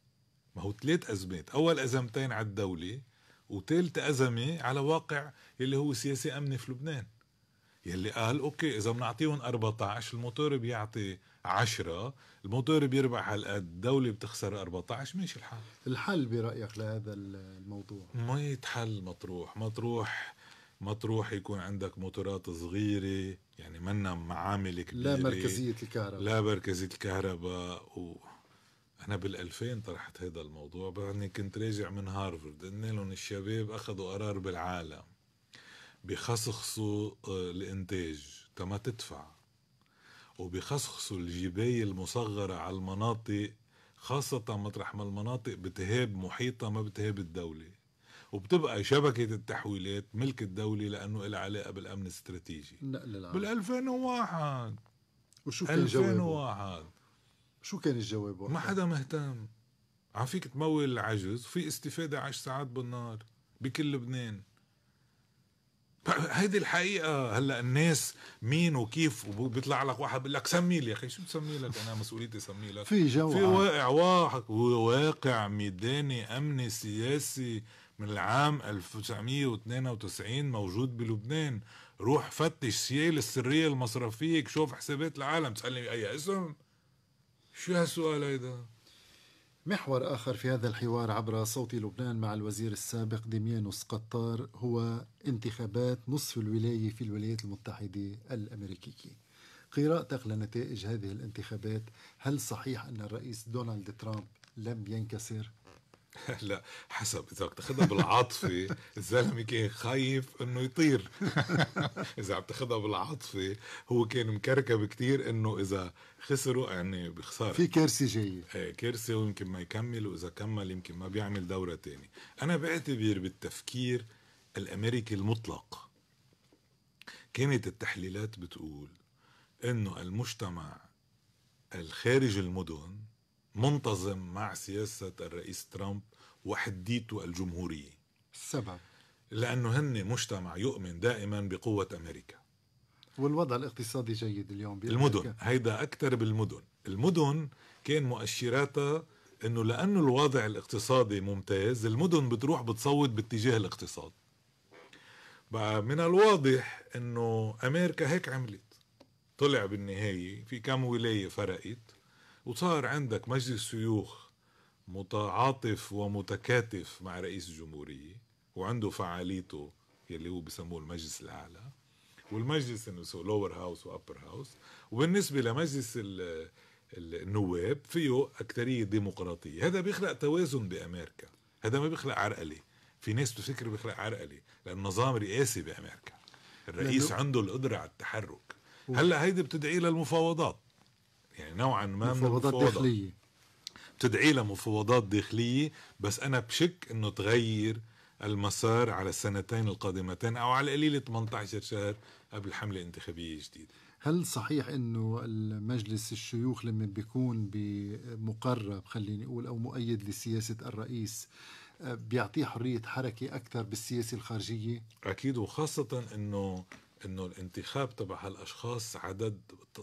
ما هو ثلاث أزمات أول أزمتين على الدولة وثالث أزمة على واقع اللي هو سياسي أمني في لبنان يلي قال اوكي اذا بنعطيهم 14 الموتور بيعطي 10 الموتور بيربح هالقد الدوله بتخسر 14 ماشي الحال الحل برايك لهذا الموضوع ما يتحل مطروح مطروح مطروح يكون عندك موتورات صغيره يعني منا معامل كبيره لا مركزيه الكهرباء لا مركزيه الكهرباء و انا بال2000 طرحت هذا الموضوع بعدني كنت راجع من هارفرد قلنا لهم الشباب اخذوا قرار بالعالم بخصخصوا آه، الانتاج تما تدفع وبخصخصوا الجباية المصغرة على المناطق خاصة مطرح ما المناطق بتهاب محيطة ما بتهاب الدولة وبتبقى شبكة التحويلات ملك الدولة لأنه لها علاقة بالأمن الاستراتيجي بال 2001 وشو كان 2001 شو كان الجواب ما حدا مهتم عم فيك تمول العجز وفي استفادة عشر ساعات بالنار بكل لبنان طيب، هيدي الحقيقة هلا الناس مين وكيف وبيطلع لك واحد بيقول لك سمي لي يا اخي شو بسمي لك انا مسؤوليتي سمي لك في جو في واقع واحد واقع ميداني امني سياسي من العام 1992 موجود بلبنان روح فتش سيال السرية المصرفية شوف حسابات العالم تسألني أي اسم شو هالسؤال هيدا؟ محور آخر في هذا الحوار عبر صوت لبنان مع الوزير السابق ديميانوس قطار هو انتخابات نصف الولاية في الولايات المتحدة الأمريكية قراءتك لنتائج هذه الانتخابات هل صحيح أن الرئيس دونالد ترامب لم ينكسر؟ لا حسب اذا بتاخذها بالعاطفه الزلمه كان خايف انه يطير اذا عم تاخذها بالعاطفه هو كان مكركب كتير انه اذا خسروا يعني بخساره في كارثه جايه ايه كارثه ويمكن ما يكمل واذا كمل يمكن ما بيعمل دوره تاني انا بعتبر بالتفكير الامريكي المطلق كانت التحليلات بتقول انه المجتمع الخارج المدن منتظم مع سياسة الرئيس ترامب وحديته الجمهورية السبب لأنه هن مجتمع يؤمن دائما بقوة أمريكا والوضع الاقتصادي جيد اليوم بأمريكا. المدن هيدا أكثر بالمدن المدن كان مؤشراتها انه لانه الوضع الاقتصادي ممتاز المدن بتروح بتصوت باتجاه الاقتصاد بقى من الواضح انه امريكا هيك عملت طلع بالنهايه في كم ولايه فرقت وصار عندك مجلس شيوخ متعاطف ومتكاتف مع رئيس الجمهورية وعنده فعاليته يلي هو بسموه المجلس الأعلى والمجلس انه لور هاوس وابر هاوس وبالنسبه لمجلس النواب فيه اكثريه ديمقراطيه هذا بيخلق توازن بامريكا هذا ما بيخلق عرقله في ناس بتفكر بيخلق عرقله لان نظام رئاسي بامريكا الرئيس عنده القدره على التحرك هلا هيدي بتدعي للمفاوضات يعني نوعا ما مفوضات داخليه بتدعي لمفاوضات داخليه بس انا بشك انه تغير المسار على السنتين القادمتين او على القليلة 18 شهر قبل الحمله الانتخابيه الجديده هل صحيح انه المجلس الشيوخ لما بيكون بمقرب خليني اقول او مؤيد لسياسه الرئيس آه، بيعطيه حريه حركه اكثر بالسياسه الخارجيه؟ اكيد وخاصه انه انه الانتخاب تبع هالاشخاص عدد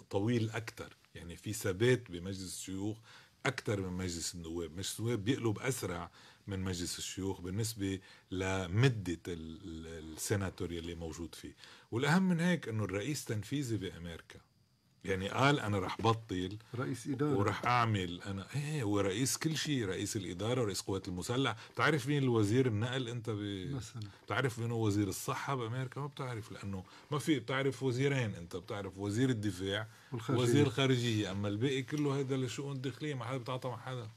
طويل اكثر يعني في ثبات بمجلس الشيوخ اكثر من مجلس النواب مجلس النواب بيقلب اسرع من مجلس الشيوخ بالنسبة لمدة السناتور اللي موجود فيه والأهم من هيك أنه الرئيس تنفيذي بأمريكا يعني قال انا رح بطل رئيس اداره ورح اعمل انا ايه هو رئيس كل شيء رئيس الاداره ورئيس قوات المسلح بتعرف مين الوزير النقل انت ب... مثلا بتعرف مين هو وزير الصحه بامريكا ما بتعرف لانه ما في بتعرف وزيرين انت بتعرف وزير الدفاع والخارجية. وزير الخارجيه اما الباقي كله هذا الشؤون الداخليه ما حدا بتعطى مع حدا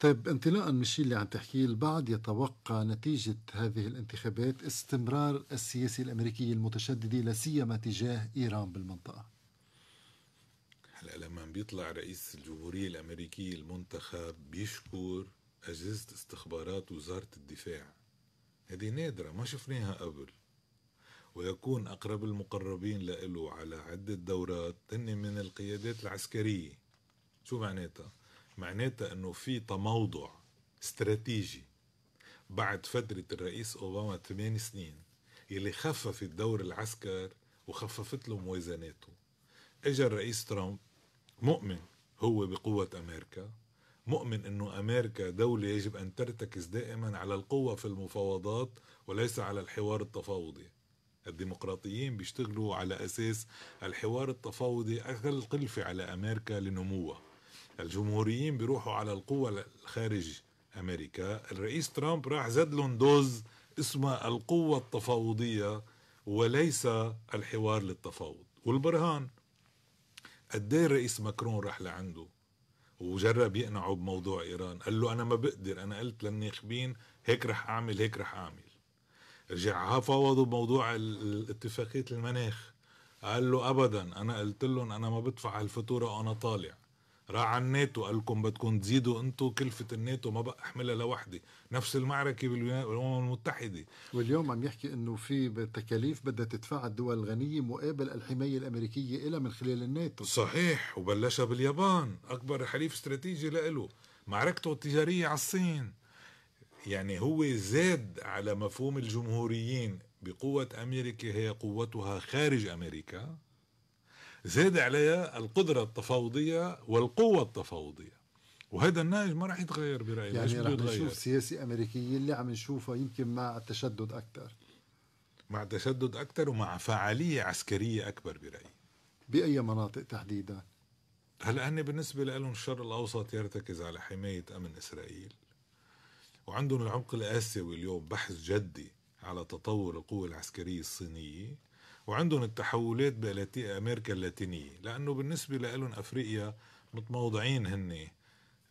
طيب انطلاقا من الشيء اللي عم تحكيه البعض يتوقع نتيجة هذه الانتخابات استمرار السياسة الأمريكية المتشددة لا سيما تجاه إيران بالمنطقة هلا لما بيطلع رئيس الجمهورية الأمريكية المنتخب بيشكر أجهزة استخبارات وزارة الدفاع هذه نادرة ما شفناها قبل ويكون أقرب المقربين له على عدة دورات هن من القيادات العسكرية شو معناتها؟ معناتها أنه في تموضع استراتيجي بعد فترة الرئيس أوباما 8 سنين يلي خففت دور العسكر وخففت له موازناته اجى الرئيس ترامب مؤمن هو بقوة أمريكا مؤمن أنه أمريكا دولة يجب أن ترتكز دائما على القوة في المفاوضات وليس على الحوار التفاوضي الديمقراطيين بيشتغلوا على أساس الحوار التفاوضي أقل قلفة على أمريكا لنموها الجمهوريين بيروحوا على القوة خارج أمريكا الرئيس ترامب راح زاد لهم دوز اسمها القوة التفاوضية وليس الحوار للتفاوض والبرهان قد ايه الرئيس ماكرون راح لعنده وجرب يقنعه بموضوع ايران قال له انا ما بقدر انا قلت للناخبين هيك رح اعمل هيك رح اعمل رجع فوضوا بموضوع اتفاقيه المناخ قال له ابدا انا قلت لهم انا ما بدفع الفاتوره وانا طالع راح على الناتو قال لكم بدكم تزيدوا انتم كلفه الناتو ما بقى احملها لوحدي نفس المعركه بالامم المتحده واليوم عم يحكي انه في تكاليف بدها تدفعها الدول الغنيه مقابل الحمايه الامريكيه لها من خلال الناتو صحيح وبلشها باليابان اكبر حليف استراتيجي لإله معركته التجاريه على الصين يعني هو زاد على مفهوم الجمهوريين بقوة أمريكا هي قوتها خارج أمريكا زاد عليها القدره التفاوضيه والقوه التفاوضيه وهذا النهج ما راح يتغير برايي يعني راح نشوف سياسي امريكي اللي عم نشوفه يمكن مع التشدد اكثر مع تشدد اكثر ومع فعاليه عسكريه اكبر برايي باي مناطق تحديدا هلا هن بالنسبه لهم الشرق الاوسط يرتكز على حمايه امن اسرائيل وعندهم العمق الاسيوي اليوم بحث جدي على تطور القوة العسكرية الصينية وعندهم التحولات بامريكا اللاتينيه لانه بالنسبه لهم افريقيا متموضعين هن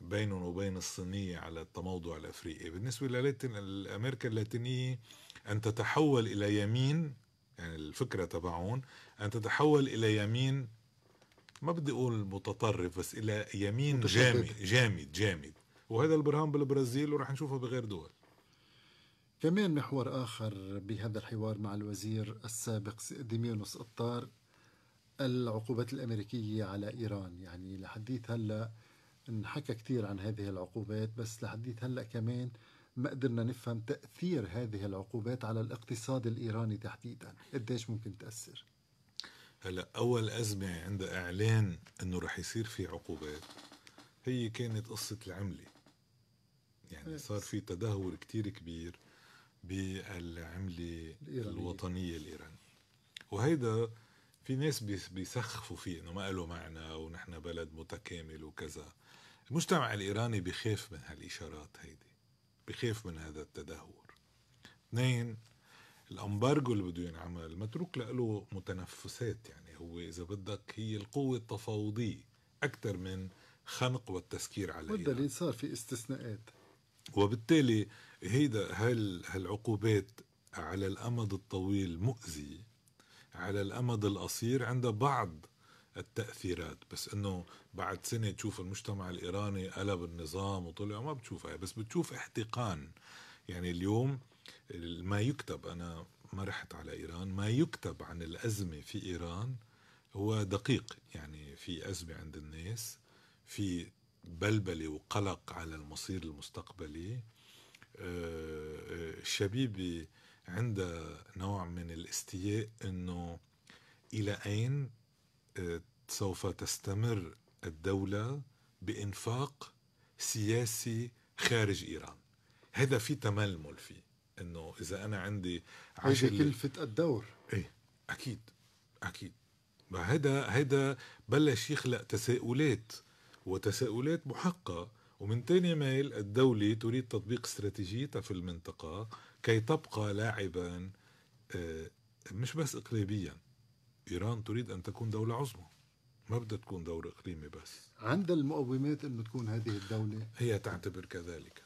بينهم وبين الصينية على التموضع الأفريقي بالنسبة لأمريكا اللاتينية أن تتحول إلى يمين يعني الفكرة تبعون أن تتحول إلى يمين ما بدي أقول متطرف بس إلى يمين متشدد. جامد جامد جامد وهذا البرهان بالبرازيل وراح نشوفه بغير دول كمان محور آخر بهذا الحوار مع الوزير السابق ديميونوس الطار العقوبات الأمريكية على إيران يعني لحديث هلأ نحكى كثير عن هذه العقوبات بس لحديث هلأ كمان ما قدرنا نفهم تأثير هذه العقوبات على الاقتصاد الإيراني تحديدا قديش ممكن تأثر هلا أول أزمة عند إعلان أنه رح يصير في عقوبات هي كانت قصة العملة يعني إيه. صار في تدهور كتير كبير بالعملة الإيرانية. الوطنية الإيرانية وهيدا في ناس بيسخفوا فيه انه ما له معنى ونحن بلد متكامل وكذا المجتمع الايراني بخاف من هالاشارات هيدي بخاف من هذا التدهور اثنين الامبارجو اللي بده ينعمل متروك له متنفسات يعني هو اذا بدك هي القوه التفاوضيه اكثر من خنق والتسكير على والدليل صار في استثناءات وبالتالي هيدا هل هالعقوبات على الامد الطويل مؤذي على الامد القصير عندها بعض التاثيرات بس انه بعد سنه تشوف المجتمع الايراني قلب النظام وطلع ما بتشوفها بس بتشوف احتقان يعني اليوم ما يكتب انا ما رحت على ايران ما يكتب عن الازمه في ايران هو دقيق يعني في ازمه عند الناس في بلبله وقلق على المصير المستقبلي الشبيبة عندها نوع من الاستياء أنه إلى أين آه، سوف تستمر الدولة بإنفاق سياسي خارج إيران هذا في تململ فيه انه اذا انا عندي عشر كلفة الدور ايه اكيد اكيد هذا هذا بلش يخلق تساؤلات وتساؤلات محقة ومن ثاني ميل الدولة تريد تطبيق استراتيجيتها في المنطقة كي تبقى لاعبا آه، مش بس إقليميا إيران تريد أن تكون دولة عظمى ما بدها تكون دولة إقليمي بس عند المقومات أنه تكون هذه الدولة هي تعتبر كذلك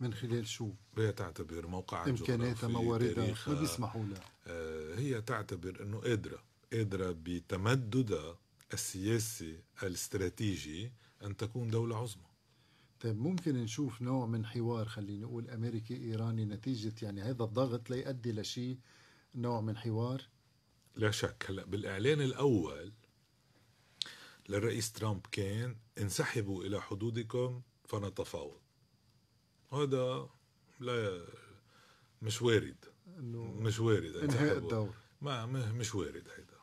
من خلال شو؟ هي تعتبر موقعها إمكاناتها مواردها ما بيسمحوا لها آه، هي تعتبر أنه قادرة قادرة بتمددها السياسي الاستراتيجي أن تكون دولة عظمى طيب ممكن نشوف نوع من حوار خلينا نقول أمريكي إيراني نتيجة يعني هذا الضغط ليؤدي لشيء نوع من حوار لا شك هلا بالإعلان الأول للرئيس ترامب كان انسحبوا إلى حدودكم فنتفاوض هذا لا مش وارد مش وارد انهاء الدور ما مش وارد هيدا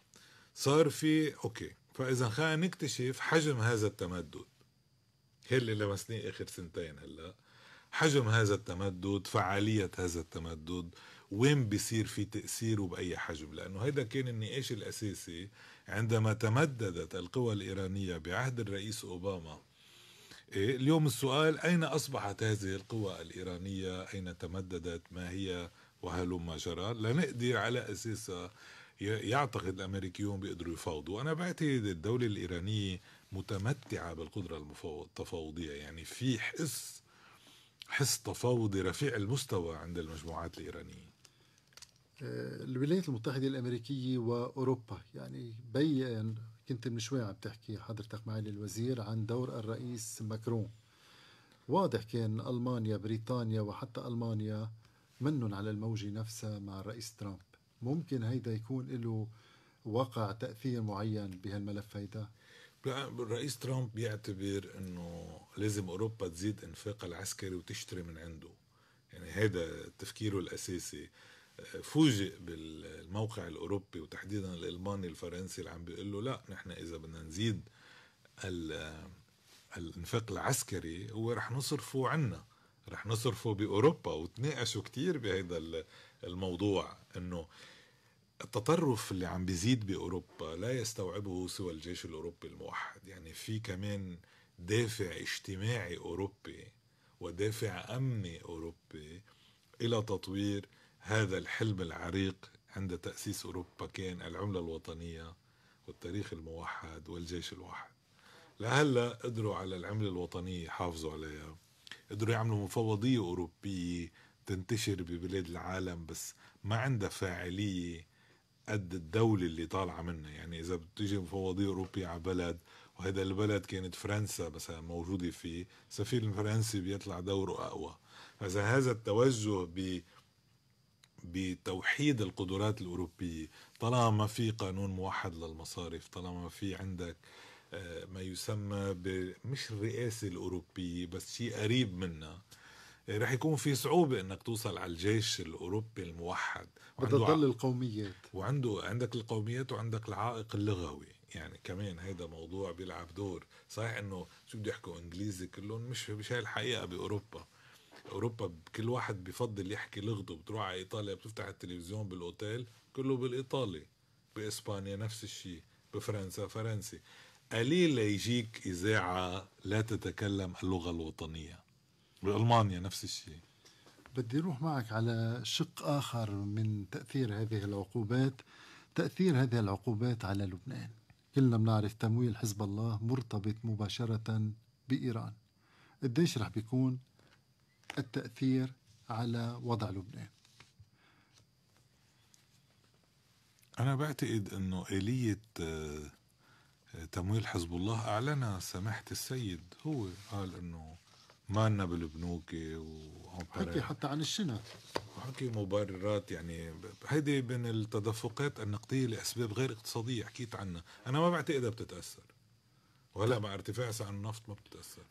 صار في اوكي فاذا خلينا نكتشف حجم هذا التمدد هي اللي لمسناه اخر سنتين هلا حجم هذا التمدد فعاليه هذا التمدد وين بيصير في تاثير وباي حجم لانه هيدا كان النقاش الاساسي عندما تمددت القوى الايرانيه بعهد الرئيس اوباما إيه، اليوم السؤال أين أصبحت هذه القوى الإيرانية أين تمددت ما هي ما جرى لنقدر على أساسها يعتقد الامريكيون بيقدروا يفاوضوا انا بعتقد الدوله الايرانيه متمتعه بالقدره التفاوضيه يعني في حس حس تفاوضي رفيع المستوى عند المجموعات الايرانيه آه، الولايات المتحده الامريكيه واوروبا يعني بين كنت من شوي عم تحكي حضرتك معالي الوزير عن دور الرئيس ماكرون واضح كان المانيا بريطانيا وحتى المانيا منن على الموجه نفسها مع الرئيس ترامب ممكن هيدا يكون له وقع تاثير معين بهالملف هيدا الرئيس ترامب بيعتبر انه لازم اوروبا تزيد انفاقها العسكري وتشتري من عنده يعني هذا تفكيره الاساسي آه، فوجئ بالموقع الاوروبي وتحديدا الالماني الفرنسي اللي عم بيقول له لا نحن اذا بدنا نزيد آه، الانفاق العسكري هو رح نصرفه عنا رح نصرفه باوروبا وتناقشوا كتير بهذا الموضوع انه التطرف اللي عم بيزيد بأوروبا لا يستوعبه سوى الجيش الأوروبي الموحد يعني في كمان دافع اجتماعي أوروبي ودافع أمني أوروبي إلى تطوير هذا الحلم العريق عند تأسيس أوروبا كان العملة الوطنية والتاريخ الموحد والجيش الواحد لهلا قدروا على العملة الوطنية يحافظوا عليها قدروا يعملوا مفوضية أوروبية تنتشر ببلاد العالم بس ما عندها فاعلية قد الدولة اللي طالعة منها يعني إذا بتيجي مفوضية أوروبية على بلد وهذا البلد كانت فرنسا مثلا موجودة فيه السفير الفرنسي بيطلع دوره أقوى فإذا هذا التوجه ب بتوحيد القدرات الأوروبية طالما في قانون موحد للمصارف طالما في عندك آه، ما يسمى مش الرئاسة الأوروبية بس شيء قريب منها رح يكون في صعوبة انك توصل على الجيش الاوروبي الموحد بدها تضل القوميات وعنده عندك القوميات وعندك العائق اللغوي يعني كمان هيدا موضوع بيلعب دور صحيح انه شو بده يحكوا انجليزي كلهم مش مش هي الحقيقة باوروبا اوروبا كل واحد بفضل يحكي لغته بتروح على ايطاليا بتفتح التلفزيون بالاوتيل كله بالايطالي باسبانيا نفس الشيء بفرنسا فرنسي قليل يجيك اذاعه لا تتكلم اللغه الوطنيه بالمانيا نفس الشيء بدي اروح معك على شق اخر من تاثير هذه العقوبات تاثير هذه العقوبات على لبنان كلنا بنعرف تمويل حزب الله مرتبط مباشره بايران قديش رح بيكون التاثير على وضع لبنان انا بعتقد انه اليه آه، تمويل حزب الله اعلنها سماحه السيد هو قال انه مالنا بالبنوكة حكي حتى عن الشنط وحكي مبررات يعني هيدي من التدفقات النقدية لأسباب غير اقتصادية حكيت عنها أنا ما بعتقدها بتتأثر وهلا مع ارتفاع سعر النفط ما بتتأثر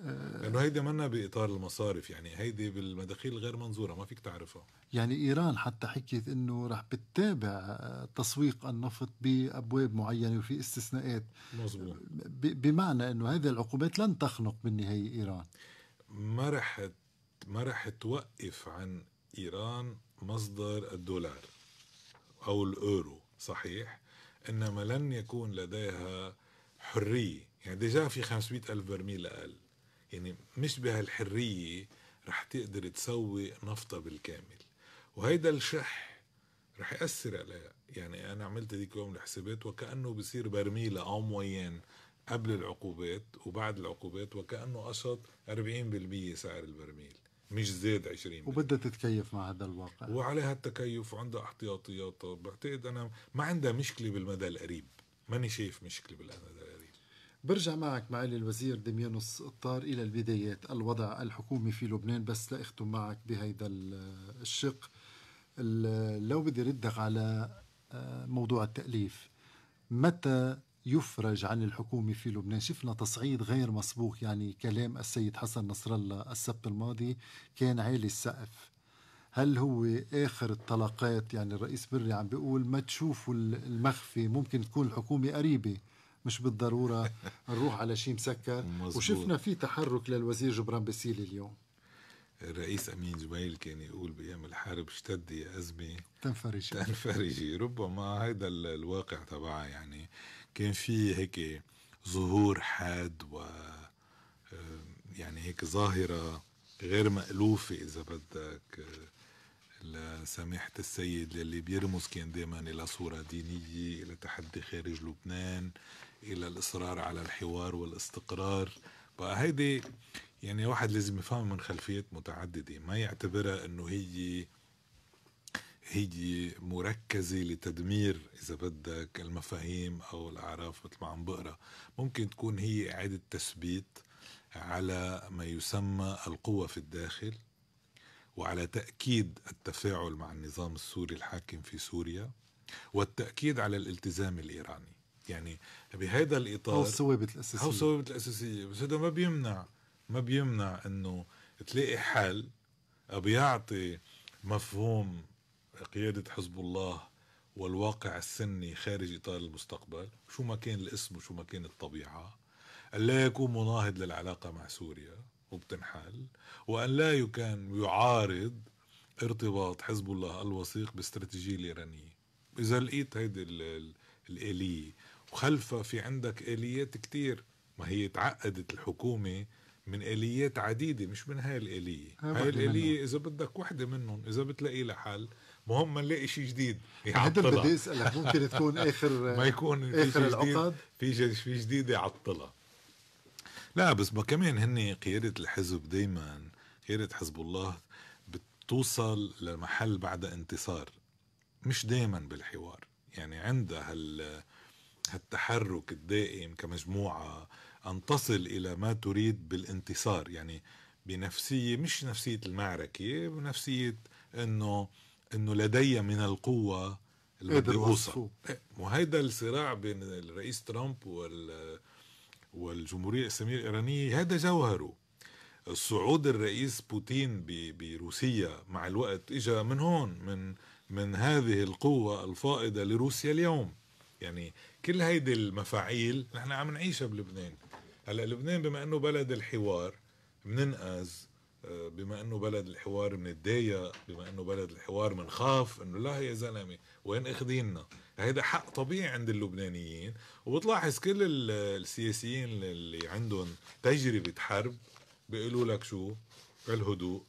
آه. لانه يعني هيدي منا باطار المصارف يعني هيدي بالمداخيل الغير منظوره ما فيك تعرفها يعني ايران حتى حكيت انه رح بتتابع تسويق النفط بابواب معينه وفي استثناءات مزبوط بمعنى انه هذه العقوبات لن تخنق بالنهايه ايران ما رح ما رح توقف عن ايران مصدر الدولار او الاورو صحيح انما لن يكون لديها حريه يعني ديجا في 500 الف برميل اقل يعني مش بهالحريه رح تقدر تسوي نفطة بالكامل وهيدا الشح رح يأثر عليها يعني أنا عملت ديك يوم الحسابات وكأنه بصير برميل أو موين قبل العقوبات وبعد العقوبات وكأنه قصد 40% سعر البرميل مش زاد 20 وبدها تتكيف مع هذا الواقع وعليها التكيف وعندها احتياطياتها بعتقد أنا ما عندها مشكلة بالمدى القريب ماني شايف مشكلة بالمدى القريب برجع معك معالي الوزير ديميانوس الطار إلى البدايات الوضع الحكومي في لبنان بس لأختم معك بهيدا الشق لو بدي ردك على آه، موضوع التأليف متى يفرج عن الحكومة في لبنان شفنا تصعيد غير مسبوق يعني كلام السيد حسن نصر الله السبت الماضي كان عالي السقف هل هو آخر الطلقات يعني الرئيس بري عم بيقول ما تشوفوا المخفي ممكن تكون الحكومة قريبة مش بالضرورة نروح على شيء مسكر مزبوط. وشفنا في تحرك للوزير جبران باسيلي اليوم الرئيس أمين جميل كان يقول بأيام الحرب اشتد يا أزمة تنفرجي تنفرجي ربما هذا الواقع تبعها يعني كان في هيك ظهور حاد و آه، يعني هيك ظاهرة غير مألوفة إذا بدك آه، لسماحة السيد اللي بيرمز كان دائما إلى صورة دينية إلى تحدي خارج لبنان إلى الإصرار على الحوار والاستقرار بقى هيدي يعني واحد لازم يفهم من خلفيات متعددة ما يعتبرها أنه هي هي مركزة لتدمير إذا بدك المفاهيم أو الأعراف مثل ما عم بقرأ ممكن تكون هي إعادة تثبيت على ما يسمى القوة في الداخل وعلى تأكيد التفاعل مع النظام السوري الحاكم في سوريا والتأكيد على الالتزام الإيراني يعني بهذا الإطار هو الثوابت الأساسية هو الثوابت الأساسية بس هذا ما بيمنع ما بيمنع أنه تلاقي حل بيعطي مفهوم قيادة حزب الله والواقع السني خارج إطار المستقبل شو ما كان الاسم وشو ما كان الطبيعة أن لا يكون مناهض للعلاقة مع سوريا وبتنحل وأن لا يكان يعارض ارتباط حزب الله الوثيق باستراتيجية الإيرانية إذا لقيت هيدي الآلية وخلفها في عندك آليات كتير ما هي تعقدت الحكومة من آليات عديدة مش من هاي الآلية هاي الآلية إذا بدك وحدة منهم إذا بتلاقي لها حل مهم نلاقي شيء جديد يعطلها بدي اسالك ممكن تكون اخر ما يكون اخر العقد في في جديد يعطلها لا بس ما كمان هن قياده الحزب دائما قياده حزب الله بتوصل لمحل بعد انتصار مش دائما بالحوار يعني عندها هال هالتحرك الدائم كمجموعه ان تصل الى ما تريد بالانتصار يعني بنفسيه مش نفسيه المعركه بنفسيه انه انه لدي من القوه المدروسه وهذا الصراع بين الرئيس ترامب وال والجمهوريه الاسلاميه الايرانيه هذا جوهره صعود الرئيس بوتين بروسيا مع الوقت اجى من هون من من هذه القوه الفائضه لروسيا اليوم يعني كل هيدي المفاعيل نحن عم نعيشها بلبنان هلا لبنان بما انه بلد الحوار بننقذ بما انه بلد الحوار بنتضايق بما انه بلد الحوار بنخاف انه لا يا زلمه وين اخذيننا هيدا حق طبيعي عند اللبنانيين وبتلاحظ كل السياسيين اللي عندهم تجربه حرب بيقولوا لك شو الهدوء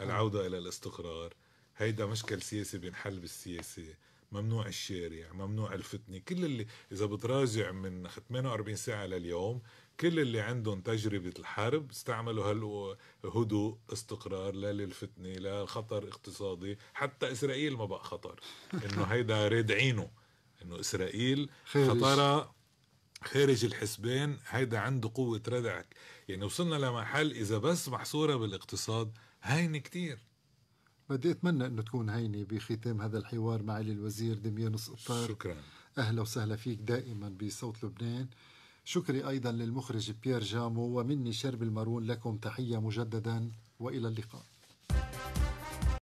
العوده الى الاستقرار هيدا مشكل سياسي بينحل بالسياسه ممنوع الشارع ممنوع الفتنه كل اللي اذا بتراجع من 48 ساعه لليوم كل اللي عندهم تجربة الحرب استعملوا هدوء استقرار لا للفتنة لا خطر اقتصادي حتى إسرائيل ما بقى خطر إنه هيدا رادعينه إنه إسرائيل خطرها خارج الحسبان هيدا عنده قوة ردعك يعني وصلنا لمحل إذا بس محصورة بالاقتصاد هينة كتير بدي أتمنى أنه تكون هينة بختام هذا الحوار معالي الوزير دميانوس قطار شكرا أهلا وسهلا فيك دائما بصوت لبنان شكري أيضا للمخرج بيير جامو ومني شرب المارون لكم تحية مجددا وإلى اللقاء